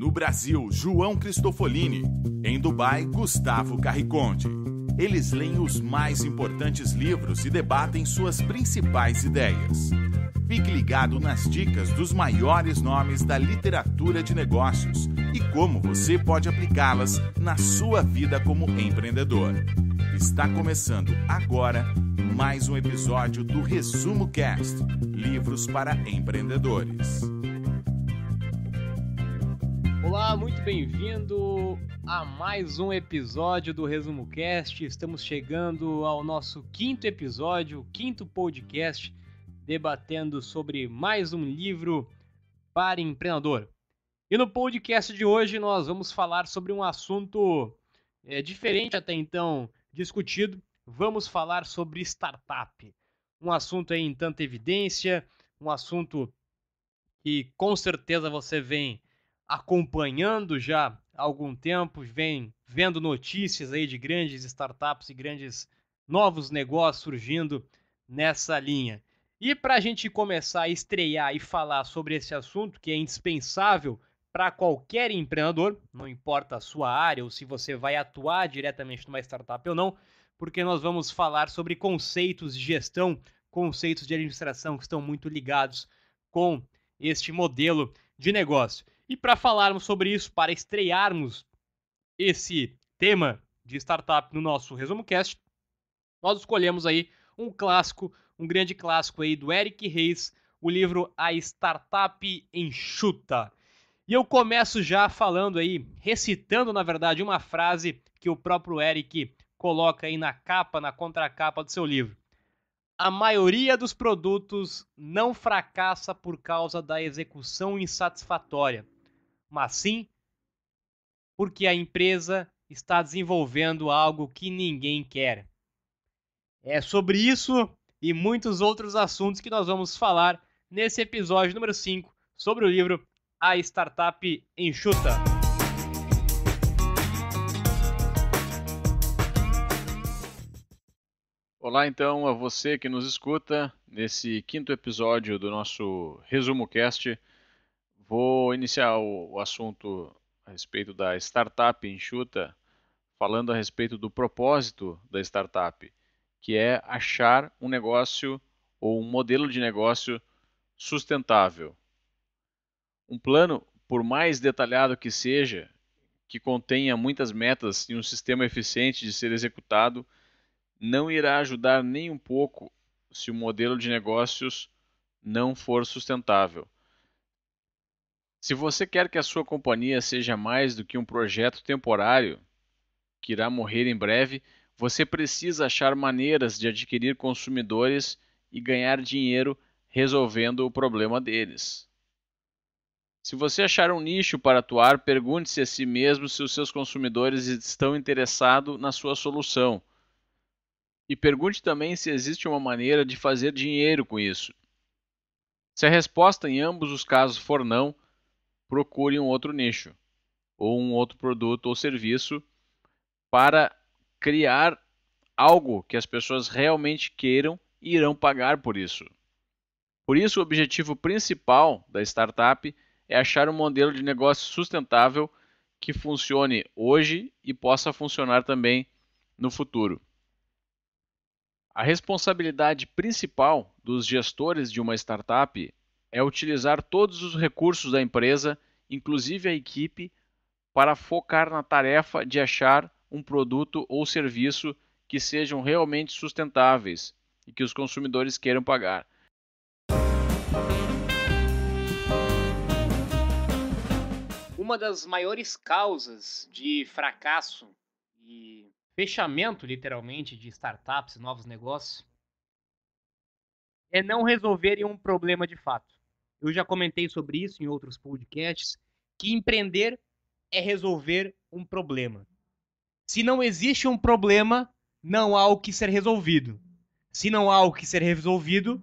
No Brasil, João Cristofolini. Em Dubai, Gustavo Carriconte. Eles leem os mais importantes livros e debatem suas principais ideias. Fique ligado nas dicas dos maiores nomes da literatura de negócios e como você pode aplicá-las na sua vida como empreendedor. Está começando agora mais um episódio do Resumo Cast Livros para Empreendedores. Olá, muito bem-vindo a mais um episódio do Resumo Cast. Estamos chegando ao nosso quinto episódio, quinto podcast, debatendo sobre mais um livro para empreendedor. E no podcast de hoje nós vamos falar sobre um assunto é, diferente até então discutido. Vamos falar sobre startup, um assunto em tanta evidência, um assunto que com certeza você vem acompanhando já há algum tempo, vem vendo notícias aí de grandes startups e grandes novos negócios surgindo nessa linha. E para a gente começar a estrear e falar sobre esse assunto que é indispensável para qualquer empreendedor, não importa a sua área ou se você vai atuar diretamente numa startup ou não, porque nós vamos falar sobre conceitos de gestão, conceitos de administração que estão muito ligados com este modelo de negócio. E para falarmos sobre isso, para estrearmos esse tema de startup no nosso resumo cast, nós escolhemos aí um clássico, um grande clássico aí do Eric Reis, o livro A Startup Enxuta. E eu começo já falando aí, recitando na verdade uma frase que o próprio Eric coloca aí na capa, na contracapa do seu livro. A maioria dos produtos não fracassa por causa da execução insatisfatória mas sim porque a empresa está desenvolvendo algo que ninguém quer. É sobre isso e muitos outros assuntos que nós vamos falar nesse episódio número 5 sobre o livro A Startup Enxuta. Olá então a você que nos escuta nesse quinto episódio do nosso Resumo Cast Vou iniciar o, assunto a respeito da startup enxuta, falando a respeito do propósito da startup, que é achar um negócio ou um modelo de negócio sustentável. Um plano, por mais detalhado que seja, que contenha muitas metas e um sistema eficiente de ser executado, não irá ajudar nem um pouco se o modelo de negócios não for sustentável. Se você quer que a sua companhia seja mais do que um projeto temporário, que irá morrer em breve, você precisa achar maneiras de adquirir consumidores e ganhar dinheiro resolvendo o problema deles. Se você achar um nicho para atuar, pergunte-se a si mesmo se os seus consumidores estão interessados na sua solução. E pergunte também se existe uma maneira de fazer dinheiro com isso. Se a resposta em ambos os casos for não, procure um outro nicho ou um outro produto ou serviço para criar algo que as pessoas realmente queiram e irão pagar por isso. Por isso, o objetivo principal da startup é achar um modelo de negócio sustentável que funcione hoje e possa funcionar também no futuro. A responsabilidade principal dos gestores de uma startup é utilizar todos os recursos da empresa, inclusive a equipe, para focar na tarefa de achar um produto ou serviço que sejam realmente sustentáveis e que os consumidores queiram pagar. Uma das maiores causas de fracasso e fechamento, literalmente, de startups e novos negócios é não resolverem um problema de fato. Eu já comentei sobre isso em outros podcasts, que empreender é resolver um problema. Se não existe um problema, não há o que ser resolvido. Se não há o que ser resolvido,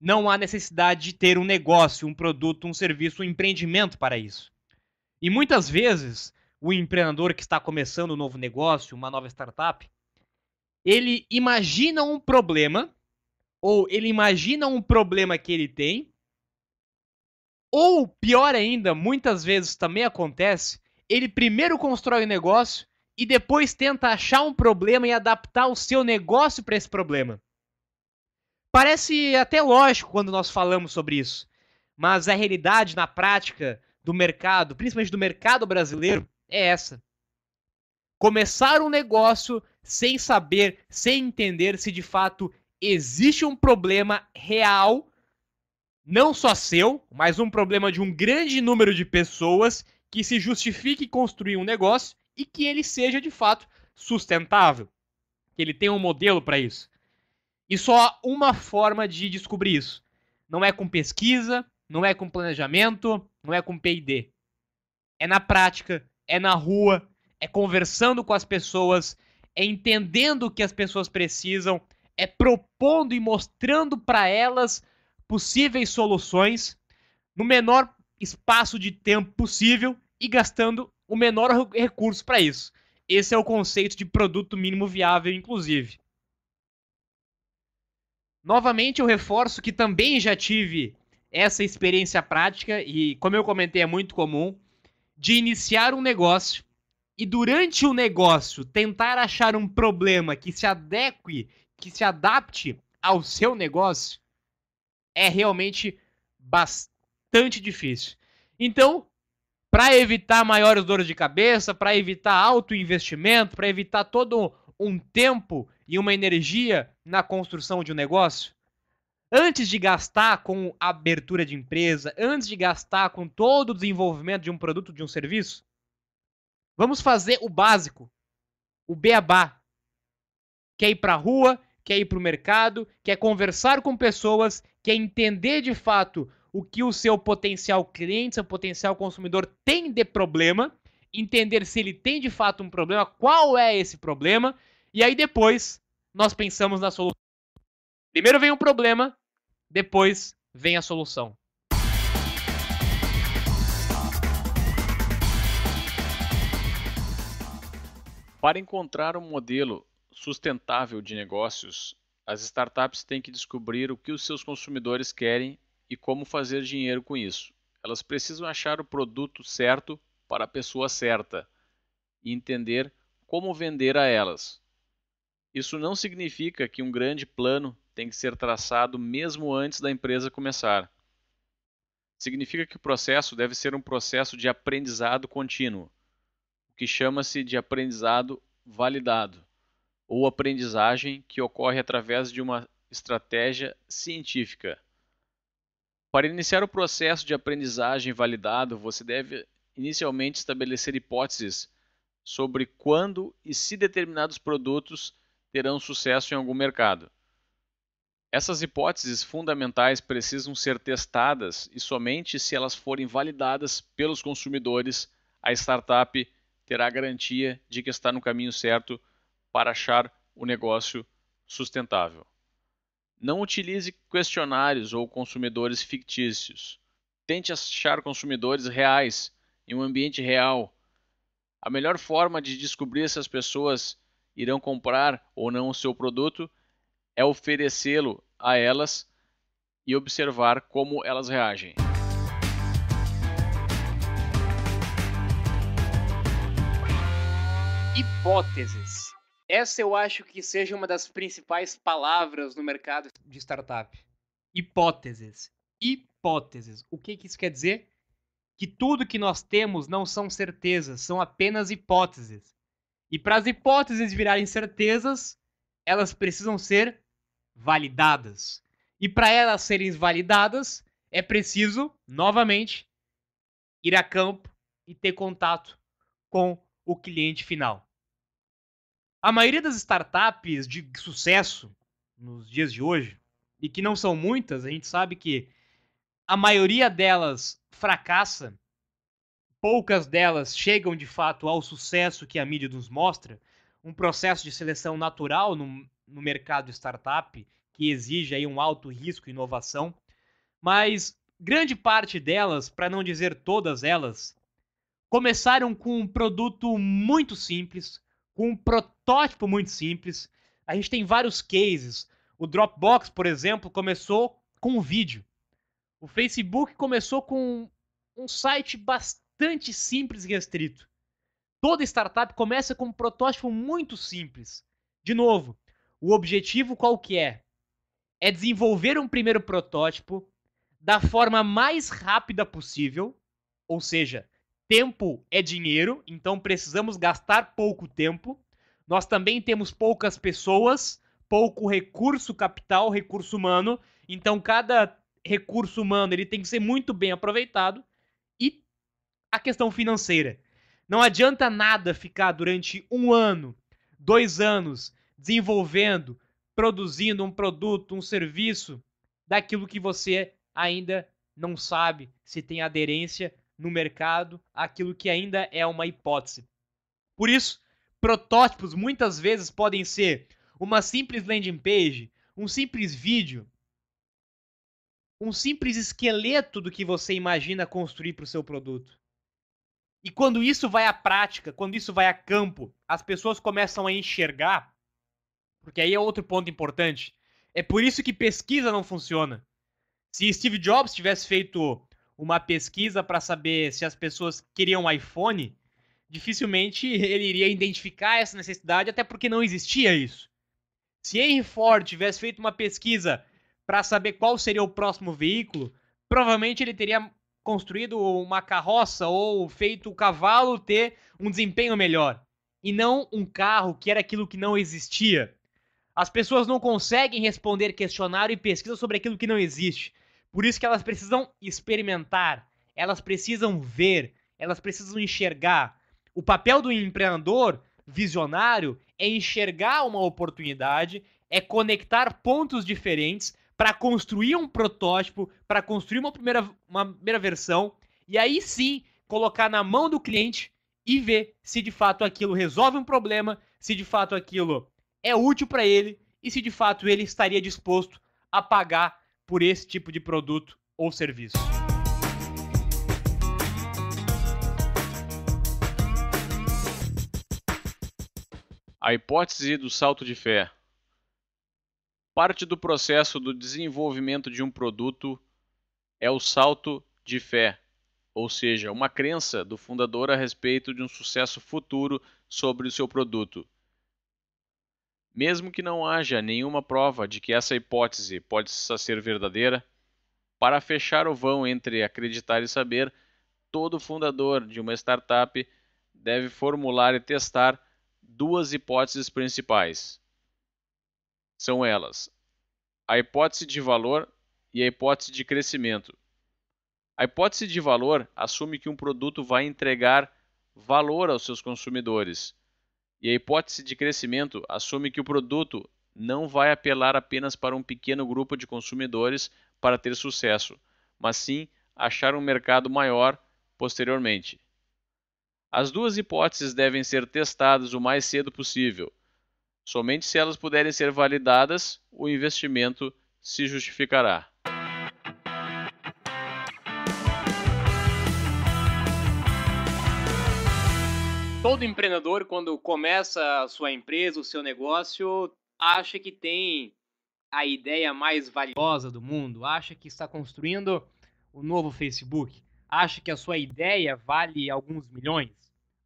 não há necessidade de ter um negócio, um produto, um serviço, um empreendimento para isso. E muitas vezes, o empreendedor que está começando um novo negócio, uma nova startup, ele imagina um problema, ou ele imagina um problema que ele tem, ou, pior ainda, muitas vezes também acontece, ele primeiro constrói o um negócio e depois tenta achar um problema e adaptar o seu negócio para esse problema. Parece até lógico quando nós falamos sobre isso, mas a realidade na prática do mercado, principalmente do mercado brasileiro, é essa. Começar um negócio sem saber, sem entender se de fato existe um problema real não só seu, mas um problema de um grande número de pessoas que se justifique construir um negócio e que ele seja de fato sustentável, que ele tenha um modelo para isso. E só há uma forma de descobrir isso. Não é com pesquisa, não é com planejamento, não é com P&D. É na prática, é na rua, é conversando com as pessoas, é entendendo o que as pessoas precisam, é propondo e mostrando para elas possíveis soluções no menor espaço de tempo possível e gastando o menor recurso para isso. Esse é o conceito de produto mínimo viável, inclusive. Novamente, eu reforço que também já tive essa experiência prática, e como eu comentei, é muito comum, de iniciar um negócio e durante o negócio tentar achar um problema que se adeque, que se adapte ao seu negócio é realmente bastante difícil. Então, para evitar maiores dores de cabeça, para evitar alto investimento, para evitar todo um tempo e uma energia na construção de um negócio, antes de gastar com abertura de empresa, antes de gastar com todo o desenvolvimento de um produto, de um serviço, vamos fazer o básico, o beabá. Quer é ir para a rua, quer é ir para o mercado, quer é conversar com pessoas que é entender de fato o que o seu potencial cliente, seu potencial consumidor tem de problema, entender se ele tem de fato um problema, qual é esse problema, e aí depois nós pensamos na solução. Primeiro vem o problema, depois vem a solução. Para encontrar um modelo sustentável de negócios, as startups têm que descobrir o que os seus consumidores querem e como fazer dinheiro com isso. Elas precisam achar o produto certo para a pessoa certa e entender como vender a elas. Isso não significa que um grande plano tem que ser traçado mesmo antes da empresa começar. Significa que o processo deve ser um processo de aprendizado contínuo, o que chama-se de aprendizado validado ou aprendizagem que ocorre através de uma estratégia científica. Para iniciar o processo de aprendizagem validado, você deve inicialmente estabelecer hipóteses sobre quando e se determinados produtos terão sucesso em algum mercado. Essas hipóteses fundamentais precisam ser testadas e somente se elas forem validadas pelos consumidores, a startup terá garantia de que está no caminho certo para achar o negócio sustentável. Não utilize questionários ou consumidores fictícios. Tente achar consumidores reais, em um ambiente real. A melhor forma de descobrir se as pessoas irão comprar ou não o seu produto é oferecê-lo a elas e observar como elas reagem. Hipótese essa eu acho que seja uma das principais palavras no mercado de startup. Hipóteses. Hipóteses. O que, que isso quer dizer? Que tudo que nós temos não são certezas, são apenas hipóteses. E para as hipóteses virarem certezas, elas precisam ser validadas. E para elas serem validadas, é preciso, novamente, ir a campo e ter contato com o cliente final. A maioria das startups de sucesso nos dias de hoje, e que não são muitas, a gente sabe que a maioria delas fracassa, poucas delas chegam de fato ao sucesso que a mídia nos mostra, um processo de seleção natural no, no mercado startup, que exige aí um alto risco e inovação, mas grande parte delas, para não dizer todas elas, começaram com um produto muito simples, com um protótipo muito simples. A gente tem vários cases. O Dropbox, por exemplo, começou com um vídeo. O Facebook começou com um site bastante simples e restrito. Toda startup começa com um protótipo muito simples. De novo, o objetivo qual que é? É desenvolver um primeiro protótipo da forma mais rápida possível, ou seja, tempo é dinheiro, então precisamos gastar pouco tempo. Nós também temos poucas pessoas, pouco recurso capital, recurso humano, então cada recurso humano ele tem que ser muito bem aproveitado. E a questão financeira. Não adianta nada ficar durante um ano, dois anos, desenvolvendo, produzindo um produto, um serviço, daquilo que você ainda não sabe se tem aderência no mercado aquilo que ainda é uma hipótese. Por isso, protótipos muitas vezes podem ser uma simples landing page, um simples vídeo, um simples esqueleto do que você imagina construir para o seu produto. E quando isso vai à prática, quando isso vai a campo, as pessoas começam a enxergar, porque aí é outro ponto importante. É por isso que pesquisa não funciona. Se Steve Jobs tivesse feito uma pesquisa para saber se as pessoas queriam iPhone, dificilmente ele iria identificar essa necessidade, até porque não existia isso. Se Henry Ford tivesse feito uma pesquisa para saber qual seria o próximo veículo, provavelmente ele teria construído uma carroça ou feito o cavalo ter um desempenho melhor e não um carro que era aquilo que não existia. As pessoas não conseguem responder questionário e pesquisa sobre aquilo que não existe. Por isso que elas precisam experimentar, elas precisam ver, elas precisam enxergar. O papel do empreendedor visionário é enxergar uma oportunidade, é conectar pontos diferentes para construir um protótipo, para construir uma primeira, uma primeira versão e aí sim colocar na mão do cliente e ver se de fato aquilo resolve um problema, se de fato aquilo é útil para ele e se de fato ele estaria disposto a pagar por esse tipo de produto ou serviço. A hipótese do salto de fé. Parte do processo do desenvolvimento de um produto é o salto de fé, ou seja, uma crença do fundador a respeito de um sucesso futuro sobre o seu produto. Mesmo que não haja nenhuma prova de que essa hipótese pode ser verdadeira, para fechar o vão entre acreditar e saber, todo fundador de uma startup deve formular e testar duas hipóteses principais. São elas: a hipótese de valor e a hipótese de crescimento. A hipótese de valor assume que um produto vai entregar valor aos seus consumidores e a hipótese de crescimento assume que o produto não vai apelar apenas para um pequeno grupo de consumidores para ter sucesso, mas sim achar um mercado maior posteriormente. As duas hipóteses devem ser testadas o mais cedo possível. Somente se elas puderem ser validadas, o investimento se justificará. todo empreendedor, quando começa a sua empresa, o seu negócio, acha que tem a ideia mais valiosa do mundo, acha que está construindo o novo Facebook, acha que a sua ideia vale alguns milhões,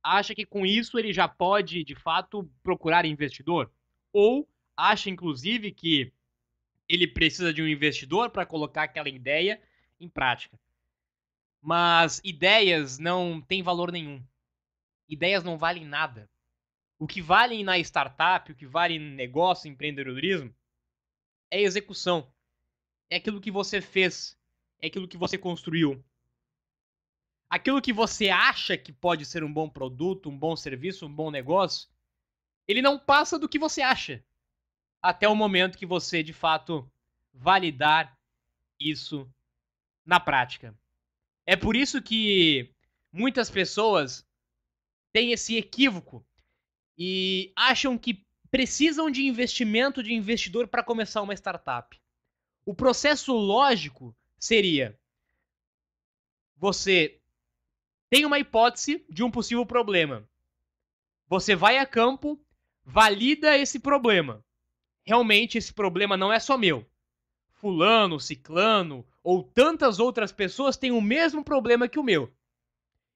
acha que com isso ele já pode, de fato, procurar investidor, ou acha, inclusive, que ele precisa de um investidor para colocar aquela ideia em prática. Mas ideias não têm valor nenhum ideias não valem nada. O que vale na startup, o que vale em negócio, empreendedorismo, é execução. É aquilo que você fez, é aquilo que você construiu. Aquilo que você acha que pode ser um bom produto, um bom serviço, um bom negócio, ele não passa do que você acha. Até o momento que você, de fato, validar isso na prática. É por isso que muitas pessoas têm esse equívoco e acham que precisam de investimento de investidor para começar uma startup. O processo lógico seria: você tem uma hipótese de um possível problema. Você vai a campo, valida esse problema. Realmente esse problema não é só meu. Fulano, ciclano ou tantas outras pessoas têm o mesmo problema que o meu.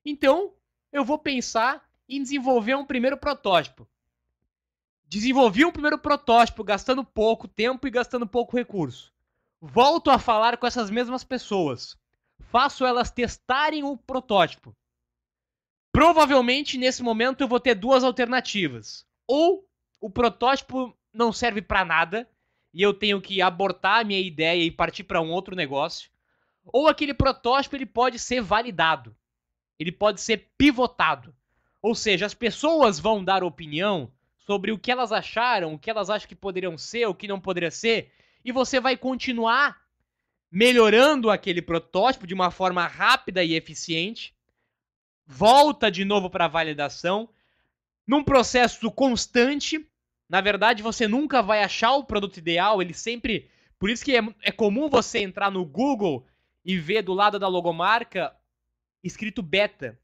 Então, eu vou pensar em desenvolver um primeiro protótipo. Desenvolvi um primeiro protótipo gastando pouco tempo e gastando pouco recurso. Volto a falar com essas mesmas pessoas. Faço elas testarem o protótipo. Provavelmente nesse momento eu vou ter duas alternativas. Ou o protótipo não serve para nada e eu tenho que abortar a minha ideia e partir para um outro negócio, ou aquele protótipo ele pode ser validado. Ele pode ser pivotado. Ou seja, as pessoas vão dar opinião sobre o que elas acharam, o que elas acham que poderiam ser, o que não poderia ser, e você vai continuar melhorando aquele protótipo de uma forma rápida e eficiente. Volta de novo para validação, num processo constante. Na verdade, você nunca vai achar o produto ideal, ele sempre. Por isso que é, é comum você entrar no Google e ver do lado da logomarca escrito beta.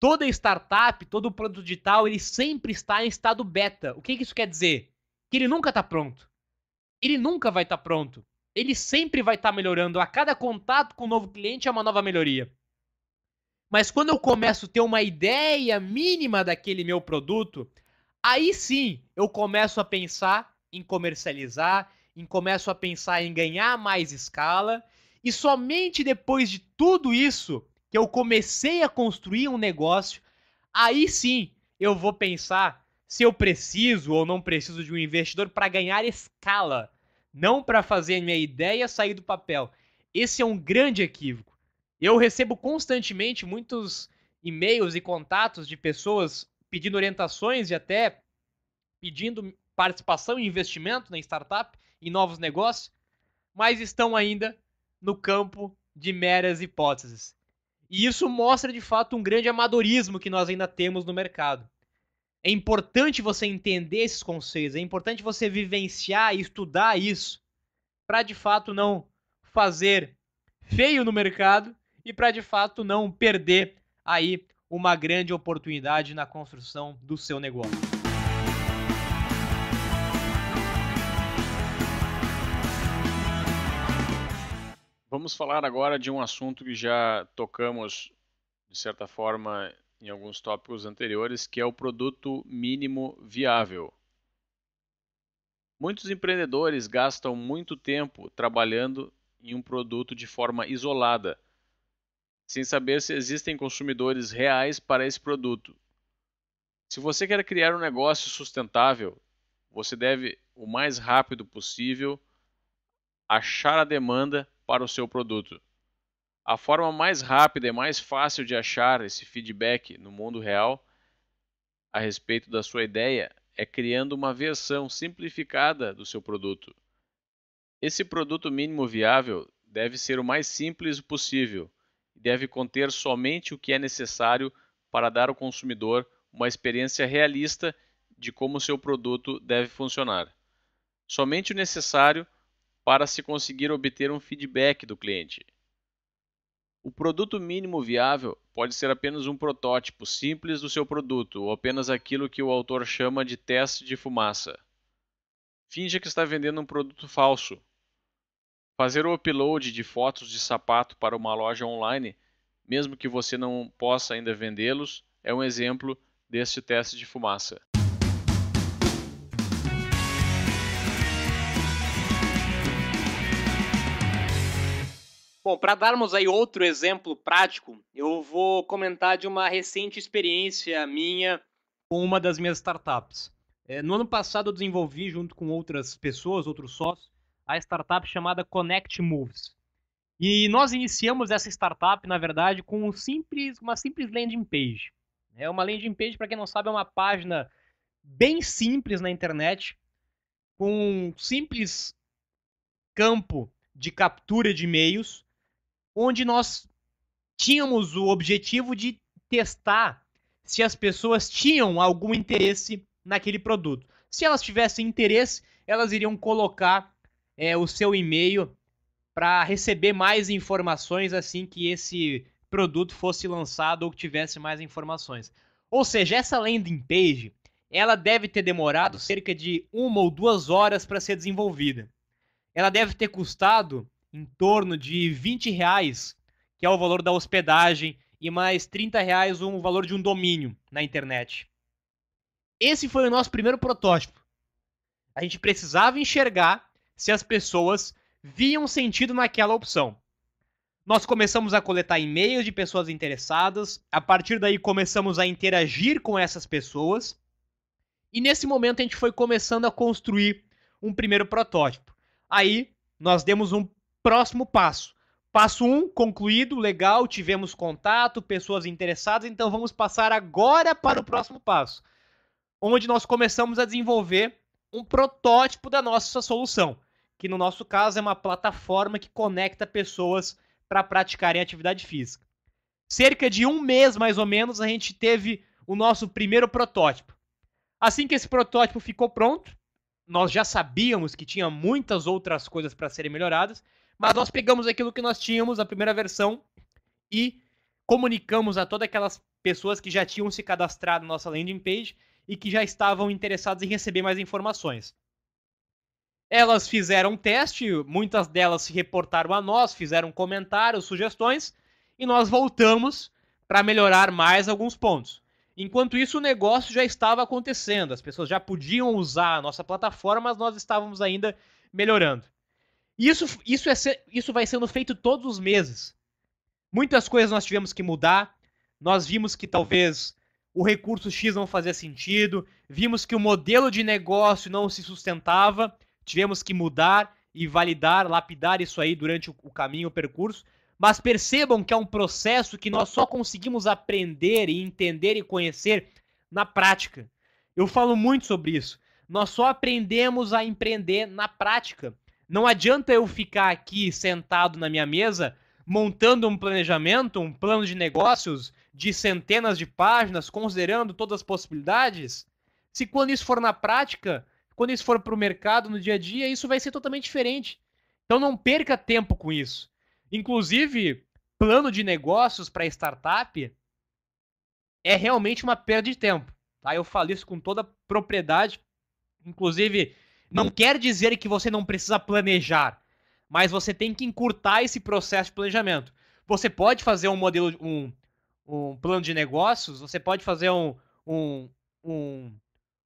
Toda startup, todo produto digital, ele sempre está em estado beta. O que, que isso quer dizer? Que ele nunca está pronto. Ele nunca vai estar tá pronto. Ele sempre vai estar tá melhorando. A cada contato com um novo cliente é uma nova melhoria. Mas quando eu começo a ter uma ideia mínima daquele meu produto, aí sim eu começo a pensar em comercializar, em começo a pensar em ganhar mais escala, e somente depois de tudo isso que eu comecei a construir um negócio, aí sim eu vou pensar se eu preciso ou não preciso de um investidor para ganhar escala, não para fazer a minha ideia sair do papel. Esse é um grande equívoco. Eu recebo constantemente muitos e-mails e contatos de pessoas pedindo orientações e até pedindo participação e investimento na startup, em novos negócios, mas estão ainda no campo de meras hipóteses. E isso mostra de fato um grande amadorismo que nós ainda temos no mercado. É importante você entender esses conceitos, é importante você vivenciar e estudar isso para de fato não fazer feio no mercado e para de fato não perder aí uma grande oportunidade na construção do seu negócio. Vamos falar agora de um assunto que já tocamos, de certa forma, em alguns tópicos anteriores, que é o produto mínimo viável. Muitos empreendedores gastam muito tempo trabalhando em um produto de forma isolada, sem saber se existem consumidores reais para esse produto. Se você quer criar um negócio sustentável, você deve, o mais rápido possível, achar a demanda para o seu produto. A forma mais rápida e mais fácil de achar esse feedback no mundo real a respeito da sua ideia é criando uma versão simplificada do seu produto. Esse produto mínimo viável deve ser o mais simples possível e deve conter somente o que é necessário para dar ao consumidor uma experiência realista de como seu produto deve funcionar. Somente o necessário para se conseguir obter um feedback do cliente. O produto mínimo viável pode ser apenas um protótipo simples do seu produto ou apenas aquilo que o autor chama de teste de fumaça. Finja que está vendendo um produto falso. Fazer o upload de fotos de sapato para uma loja online, mesmo que você não possa ainda vendê-los, é um exemplo deste teste de fumaça. Bom, para darmos aí outro exemplo prático, eu vou comentar de uma recente experiência minha com uma das minhas startups. É, no ano passado, eu desenvolvi, junto com outras pessoas, outros sócios, a startup chamada Connect Moves. E nós iniciamos essa startup, na verdade, com um simples, uma simples landing page. É uma landing page, para quem não sabe, é uma página bem simples na internet, com um simples campo de captura de e-mails onde nós tínhamos o objetivo de testar se as pessoas tinham algum interesse naquele produto. Se elas tivessem interesse, elas iriam colocar é, o seu e-mail para receber mais informações assim que esse produto fosse lançado ou que tivesse mais informações. Ou seja, essa landing page ela deve ter demorado cerca de uma ou duas horas para ser desenvolvida. Ela deve ter custado em torno de 20 reais, que é o valor da hospedagem, e mais 30 reais o um valor de um domínio na internet. Esse foi o nosso primeiro protótipo. A gente precisava enxergar se as pessoas viam sentido naquela opção. Nós começamos a coletar e-mails de pessoas interessadas, a partir daí começamos a interagir com essas pessoas, e nesse momento a gente foi começando a construir um primeiro protótipo. Aí nós demos um próximo passo. Passo 1 um, concluído, legal, tivemos contato, pessoas interessadas, então vamos passar agora para o próximo passo, onde nós começamos a desenvolver um protótipo da nossa solução, que no nosso caso é uma plataforma que conecta pessoas para praticarem atividade física. Cerca de um mês, mais ou menos, a gente teve o nosso primeiro protótipo. Assim que esse protótipo ficou pronto, nós já sabíamos que tinha muitas outras coisas para serem melhoradas, mas nós pegamos aquilo que nós tínhamos, a primeira versão, e comunicamos a todas aquelas pessoas que já tinham se cadastrado na nossa landing page e que já estavam interessadas em receber mais informações. Elas fizeram um teste, muitas delas se reportaram a nós, fizeram comentários, sugestões, e nós voltamos para melhorar mais alguns pontos. Enquanto isso, o negócio já estava acontecendo, as pessoas já podiam usar a nossa plataforma, mas nós estávamos ainda melhorando. Isso, isso, é ser, isso vai sendo feito todos os meses. Muitas coisas nós tivemos que mudar. Nós vimos que talvez o recurso X não fazia sentido. Vimos que o modelo de negócio não se sustentava. Tivemos que mudar e validar, lapidar isso aí durante o, o caminho, o percurso. Mas percebam que é um processo que nós só conseguimos aprender e entender e conhecer na prática. Eu falo muito sobre isso. Nós só aprendemos a empreender na prática. Não adianta eu ficar aqui sentado na minha mesa montando um planejamento, um plano de negócios de centenas de páginas, considerando todas as possibilidades, se quando isso for na prática, quando isso for para o mercado no dia a dia, isso vai ser totalmente diferente. Então não perca tempo com isso. Inclusive, plano de negócios para startup é realmente uma perda de tempo. Tá? Eu falo isso com toda propriedade. Inclusive, não hum. quer dizer que você não precisa planejar, mas você tem que encurtar esse processo de planejamento. Você pode fazer um modelo, um, um plano de negócios, você pode fazer um, um, um,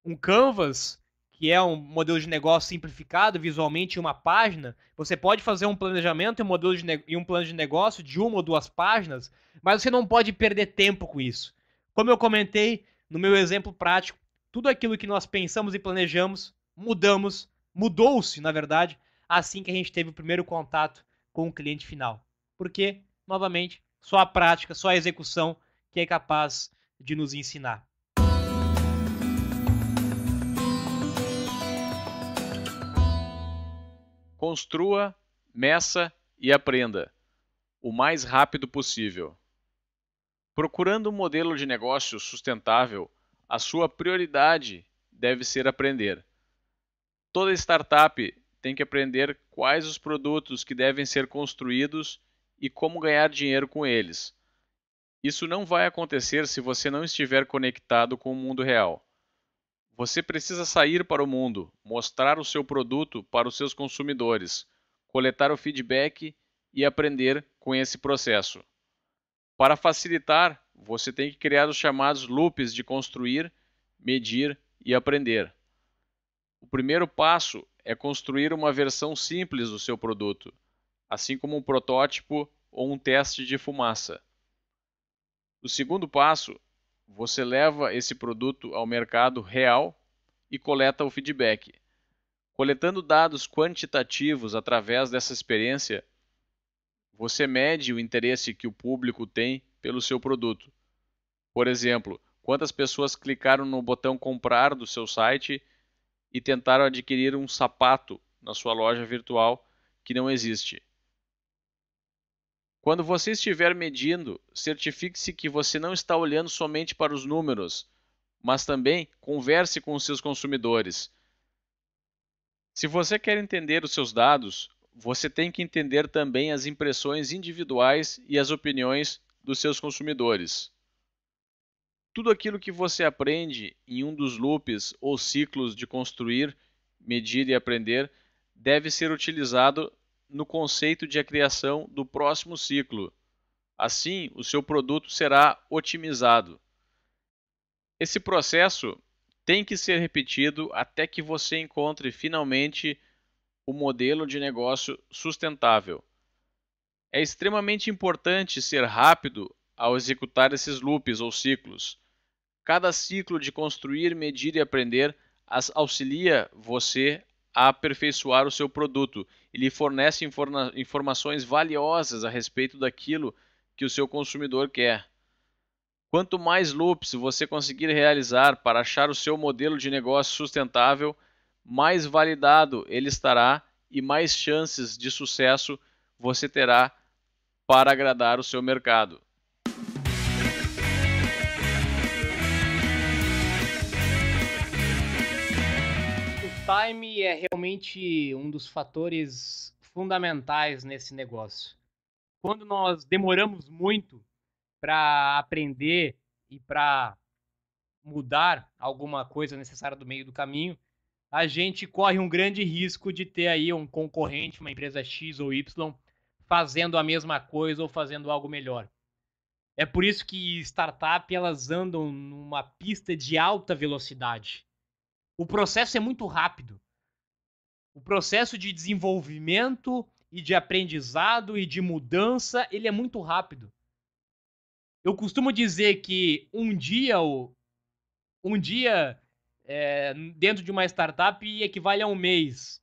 um canvas, que é um modelo de negócio simplificado visualmente em uma página. Você pode fazer um planejamento e um, modelo de e um plano de negócio de uma ou duas páginas, mas você não pode perder tempo com isso. Como eu comentei no meu exemplo prático, tudo aquilo que nós pensamos e planejamos mudamos, mudou-se, na verdade, assim que a gente teve o primeiro contato com o cliente final. Porque, novamente, só a prática, só a execução que é capaz de nos ensinar. Construa, meça e aprenda o mais rápido possível. Procurando um modelo de negócio sustentável, a sua prioridade deve ser aprender. Toda startup tem que aprender quais os produtos que devem ser construídos e como ganhar dinheiro com eles. Isso não vai acontecer se você não estiver conectado com o mundo real. Você precisa sair para o mundo, mostrar o seu produto para os seus consumidores, coletar o feedback e aprender com esse processo. Para facilitar, você tem que criar os chamados loops de construir, medir e aprender. O primeiro passo é construir uma versão simples do seu produto, assim como um protótipo ou um teste de fumaça. O segundo passo, você leva esse produto ao mercado real e coleta o feedback. Coletando dados quantitativos através dessa experiência, você mede o interesse que o público tem pelo seu produto. Por exemplo, quantas pessoas clicaram no botão comprar do seu site e tentaram adquirir um sapato na sua loja virtual que não existe. Quando você estiver medindo, certifique-se que você não está olhando somente para os números, mas também converse com os seus consumidores. Se você quer entender os seus dados, você tem que entender também as impressões individuais e as opiniões dos seus consumidores. Tudo aquilo que você aprende em um dos loops ou ciclos de construir, medir e aprender deve ser utilizado no conceito de a criação do próximo ciclo. Assim, o seu produto será otimizado. Esse processo tem que ser repetido até que você encontre finalmente o modelo de negócio sustentável. É extremamente importante ser rápido ao executar esses loops ou ciclos Cada ciclo de construir, medir e aprender auxilia você a aperfeiçoar o seu produto e lhe fornece informações valiosas a respeito daquilo que o seu consumidor quer. Quanto mais loops você conseguir realizar para achar o seu modelo de negócio sustentável, mais validado ele estará e mais chances de sucesso você terá para agradar o seu mercado. time é realmente um dos fatores fundamentais nesse negócio. Quando nós demoramos muito para aprender e para mudar alguma coisa necessária do meio do caminho, a gente corre um grande risco de ter aí um concorrente, uma empresa X ou Y, fazendo a mesma coisa ou fazendo algo melhor. É por isso que startup elas andam numa pista de alta velocidade. O processo é muito rápido. O processo de desenvolvimento e de aprendizado e de mudança, ele é muito rápido. Eu costumo dizer que um dia, um dia é, dentro de uma startup equivale a um mês.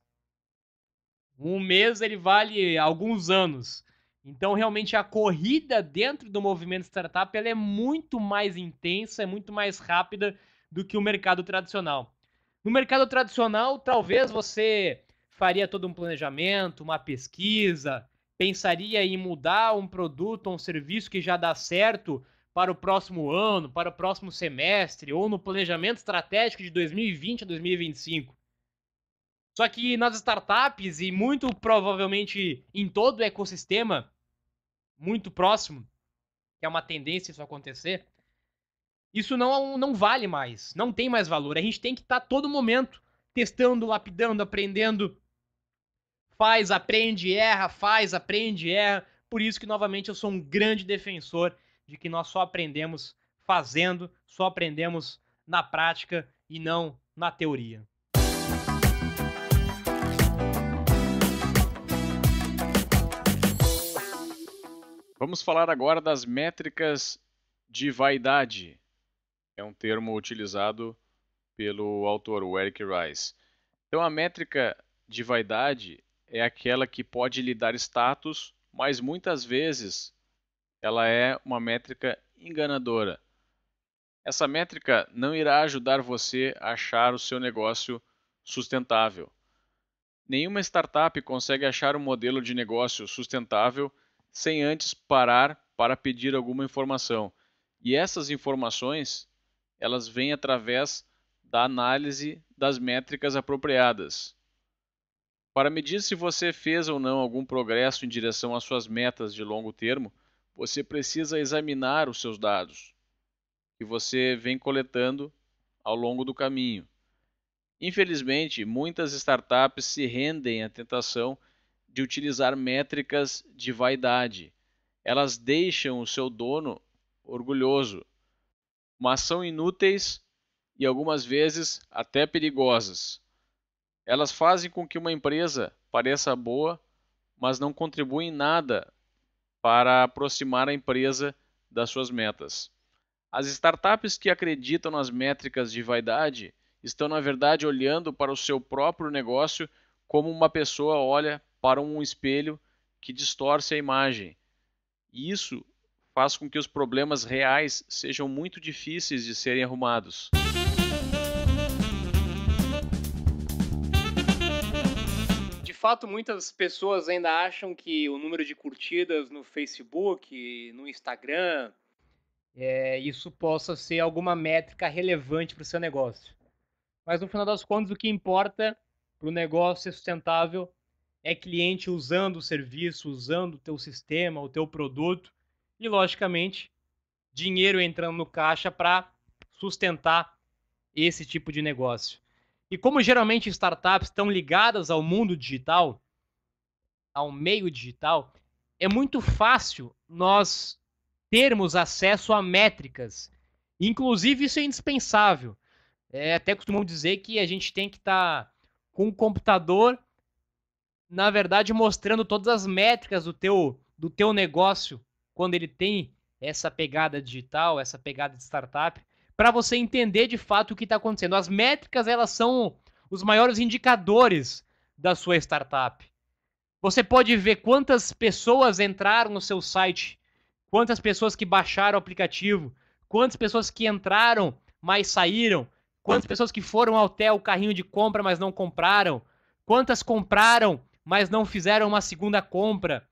Um mês ele vale alguns anos. Então, realmente, a corrida dentro do movimento startup ela é muito mais intensa, é muito mais rápida do que o mercado tradicional. No mercado tradicional, talvez você faria todo um planejamento, uma pesquisa, pensaria em mudar um produto ou um serviço que já dá certo para o próximo ano, para o próximo semestre ou no planejamento estratégico de 2020 a 2025. Só que nas startups e muito provavelmente em todo o ecossistema muito próximo, que é uma tendência isso acontecer, isso não, é não vale mais, não tem mais valor. A gente tem que estar tá, todo momento testando, lapidando, aprendendo. Faz, aprende, erra, faz, aprende, erra. Por isso que, novamente, eu sou um grande defensor de que nós só aprendemos fazendo, só aprendemos na prática e não na teoria. Vamos falar agora das métricas de vaidade. É um termo utilizado pelo autor, o Eric Rice. Então, a métrica de vaidade é aquela que pode lhe dar status, mas muitas vezes ela é uma métrica enganadora. Essa métrica não irá ajudar você a achar o seu negócio sustentável. Nenhuma startup consegue achar um modelo de negócio sustentável sem antes parar para pedir alguma informação. E essas informações elas vêm através da análise das métricas apropriadas. Para medir se você fez ou não algum progresso em direção às suas metas de longo termo, você precisa examinar os seus dados que você vem coletando ao longo do caminho. Infelizmente, muitas startups se rendem à tentação de utilizar métricas de vaidade. Elas deixam o seu dono orgulhoso mas são inúteis e algumas vezes até perigosas. Elas fazem com que uma empresa pareça boa, mas não contribuem nada para aproximar a empresa das suas metas. As startups que acreditam nas métricas de vaidade estão, na verdade, olhando para o seu próprio negócio como uma pessoa olha para um espelho que distorce a imagem. Isso faz com que os problemas reais sejam muito difíceis de serem arrumados. De fato, muitas pessoas ainda acham que o número de curtidas no Facebook, no Instagram, é, isso possa ser alguma métrica relevante para o seu negócio. Mas no final das contas, o que importa para o negócio ser sustentável é cliente usando o serviço, usando o teu sistema, o teu produto e, logicamente, dinheiro entrando no caixa para sustentar esse tipo de negócio. E como geralmente startups estão ligadas ao mundo digital, ao meio digital, é muito fácil nós termos acesso a métricas. Inclusive, isso é indispensável. É, até costumam dizer que a gente tem que estar tá com o computador, na verdade, mostrando todas as métricas do teu, do teu negócio quando ele tem essa pegada digital, essa pegada de startup, para você entender de fato o que está acontecendo. As métricas, elas são os maiores indicadores da sua startup. Você pode ver quantas pessoas entraram no seu site, quantas pessoas que baixaram o aplicativo, quantas pessoas que entraram, mas saíram, quantas pessoas que foram até o carrinho de compra, mas não compraram, quantas compraram, mas não fizeram uma segunda compra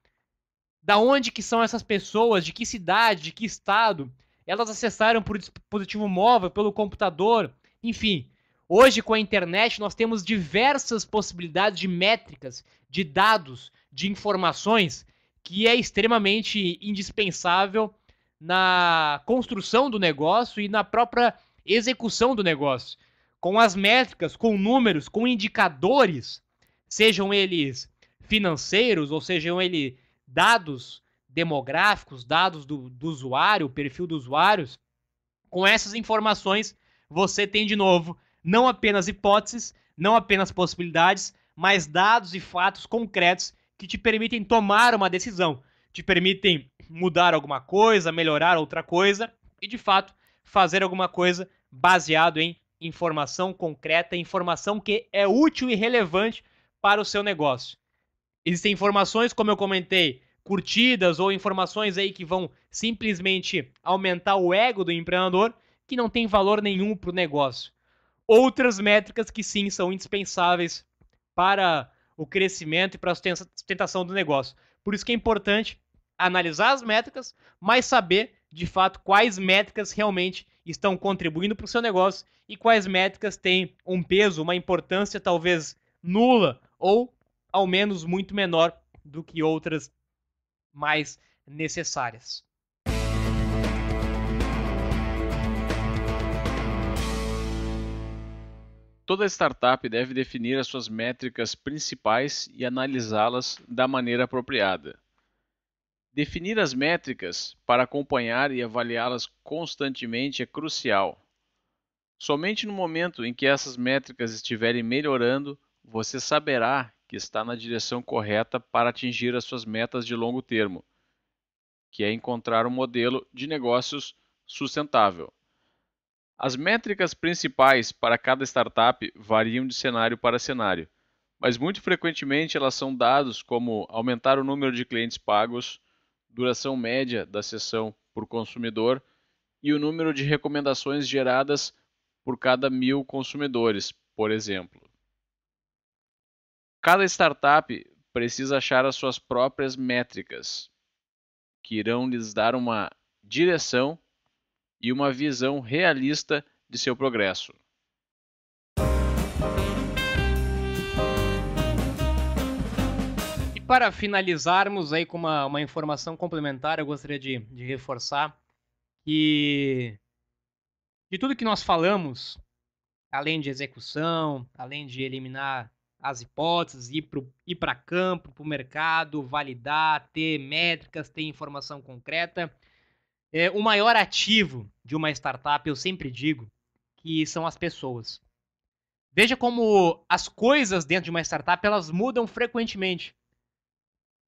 da onde que são essas pessoas, de que cidade, de que estado, elas acessaram por dispositivo móvel, pelo computador, enfim. Hoje, com a internet, nós temos diversas possibilidades de métricas, de dados, de informações, que é extremamente indispensável na construção do negócio e na própria execução do negócio. Com as métricas, com números, com indicadores, sejam eles financeiros ou sejam eles dados demográficos, dados do, do usuário, perfil dos usuários, com essas informações você tem de novo não apenas hipóteses, não apenas possibilidades, mas dados e fatos concretos que te permitem tomar uma decisão, te permitem mudar alguma coisa, melhorar outra coisa e de fato fazer alguma coisa baseado em informação concreta, informação que é útil e relevante para o seu negócio. Existem informações, como eu comentei, curtidas ou informações aí que vão simplesmente aumentar o ego do empreendedor, que não tem valor nenhum para o negócio. Outras métricas que sim são indispensáveis para o crescimento e para a sustentação do negócio. Por isso que é importante analisar as métricas, mas saber de fato quais métricas realmente estão contribuindo para o seu negócio e quais métricas têm um peso, uma importância talvez nula ou ao menos muito menor do que outras mais necessárias. Toda startup deve definir as suas métricas principais e analisá-las da maneira apropriada. Definir as métricas para acompanhar e avaliá-las constantemente é crucial. Somente no momento em que essas métricas estiverem melhorando, você saberá que está na direção correta para atingir as suas metas de longo termo, que é encontrar um modelo de negócios sustentável. As métricas principais para cada startup variam de cenário para cenário, mas muito frequentemente elas são dados como aumentar o número de clientes pagos, duração média da sessão por consumidor e o número de recomendações geradas por cada mil consumidores, por exemplo. Cada startup precisa achar as suas próprias métricas, que irão lhes dar uma direção e uma visão realista de seu progresso. E para finalizarmos aí com uma, uma informação complementar, eu gostaria de, de reforçar que de tudo que nós falamos, além de execução, além de eliminar as hipóteses, ir para ir campo, para o mercado, validar, ter métricas, ter informação concreta. É, o maior ativo de uma startup, eu sempre digo, que são as pessoas. Veja como as coisas dentro de uma startup elas mudam frequentemente.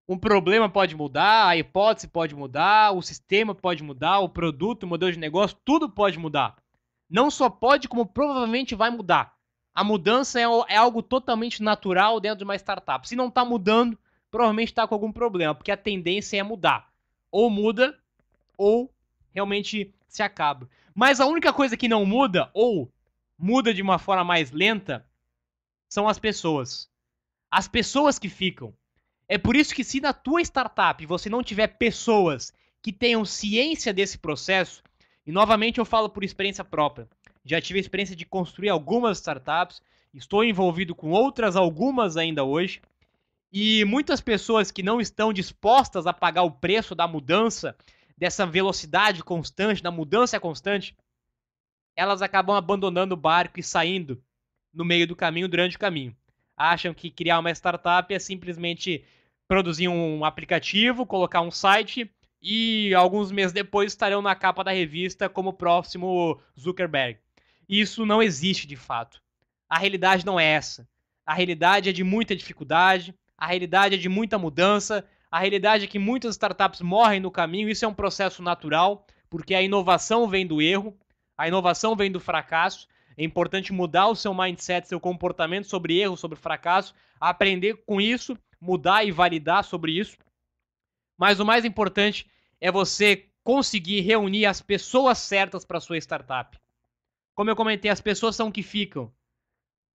Um problema pode mudar, a hipótese pode mudar, o sistema pode mudar, o produto, o modelo de negócio, tudo pode mudar. Não só pode, como provavelmente vai mudar. A mudança é, é algo totalmente natural dentro de uma startup. Se não está mudando, provavelmente está com algum problema, porque a tendência é mudar. Ou muda, ou realmente se acaba. Mas a única coisa que não muda, ou muda de uma forma mais lenta, são as pessoas. As pessoas que ficam. É por isso que, se na tua startup você não tiver pessoas que tenham ciência desse processo, e novamente eu falo por experiência própria, já tive a experiência de construir algumas startups, estou envolvido com outras algumas ainda hoje. E muitas pessoas que não estão dispostas a pagar o preço da mudança, dessa velocidade constante, da mudança constante, elas acabam abandonando o barco e saindo no meio do caminho, durante o caminho. Acham que criar uma startup é simplesmente produzir um aplicativo, colocar um site e alguns meses depois estarão na capa da revista como próximo Zuckerberg. Isso não existe de fato. A realidade não é essa. A realidade é de muita dificuldade, a realidade é de muita mudança, a realidade é que muitas startups morrem no caminho, isso é um processo natural, porque a inovação vem do erro, a inovação vem do fracasso. É importante mudar o seu mindset, seu comportamento sobre erro, sobre fracasso, aprender com isso, mudar e validar sobre isso. Mas o mais importante é você conseguir reunir as pessoas certas para sua startup. Como eu comentei, as pessoas são o que ficam.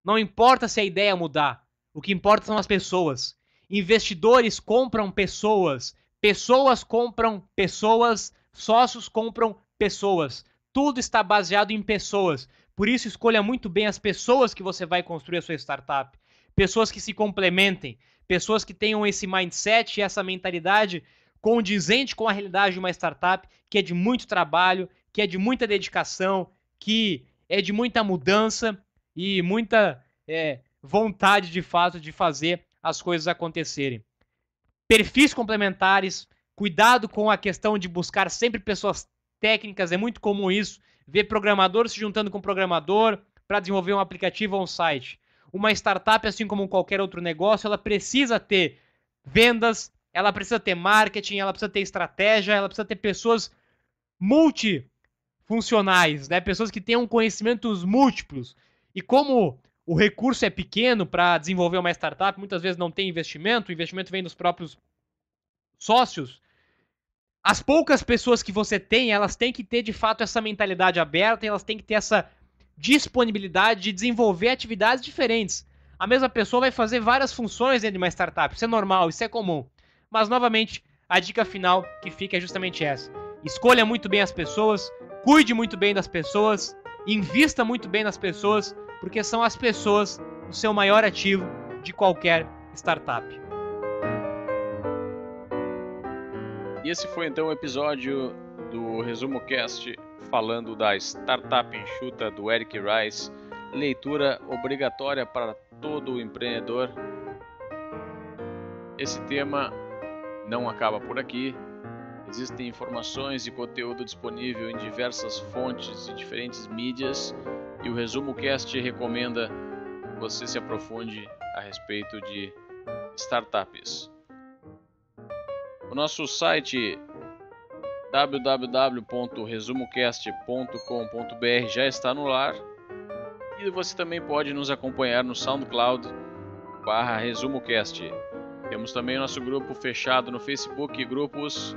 Não importa se a ideia mudar, o que importa são as pessoas. Investidores compram pessoas, pessoas compram pessoas, sócios compram pessoas. Tudo está baseado em pessoas. Por isso, escolha muito bem as pessoas que você vai construir a sua startup. Pessoas que se complementem, pessoas que tenham esse mindset e essa mentalidade condizente com a realidade de uma startup, que é de muito trabalho, que é de muita dedicação, que é de muita mudança e muita é, vontade de fato de fazer as coisas acontecerem. Perfis complementares, cuidado com a questão de buscar sempre pessoas técnicas, é muito comum isso, ver programador se juntando com programador para desenvolver um aplicativo ou um site. Uma startup, assim como qualquer outro negócio, ela precisa ter vendas, ela precisa ter marketing, ela precisa ter estratégia, ela precisa ter pessoas multi funcionais, né? Pessoas que tenham conhecimentos múltiplos. E como o recurso é pequeno para desenvolver uma startup, muitas vezes não tem investimento, o investimento vem dos próprios sócios. As poucas pessoas que você tem, elas têm que ter de fato essa mentalidade aberta, elas têm que ter essa disponibilidade de desenvolver atividades diferentes. A mesma pessoa vai fazer várias funções dentro de uma startup, isso é normal, isso é comum. Mas novamente, a dica final que fica é justamente essa Escolha muito bem as pessoas, cuide muito bem das pessoas, invista muito bem nas pessoas, porque são as pessoas o seu maior ativo de qualquer startup. E esse foi então o episódio do Resumo Cast falando da startup enxuta do Eric Rice, leitura obrigatória para todo empreendedor. Esse tema não acaba por aqui. Existem informações e conteúdo disponível em diversas fontes e diferentes mídias, e o Resumo Cast recomenda que você se aprofunde a respeito de startups. O nosso site www.resumocast.com.br já está no ar e você também pode nos acompanhar no SoundCloud barra ResumoCast. Temos também nosso grupo fechado no Facebook Grupos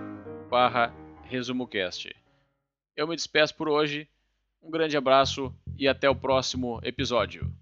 barra resumocast. Eu me despeço por hoje, um grande abraço e até o próximo episódio.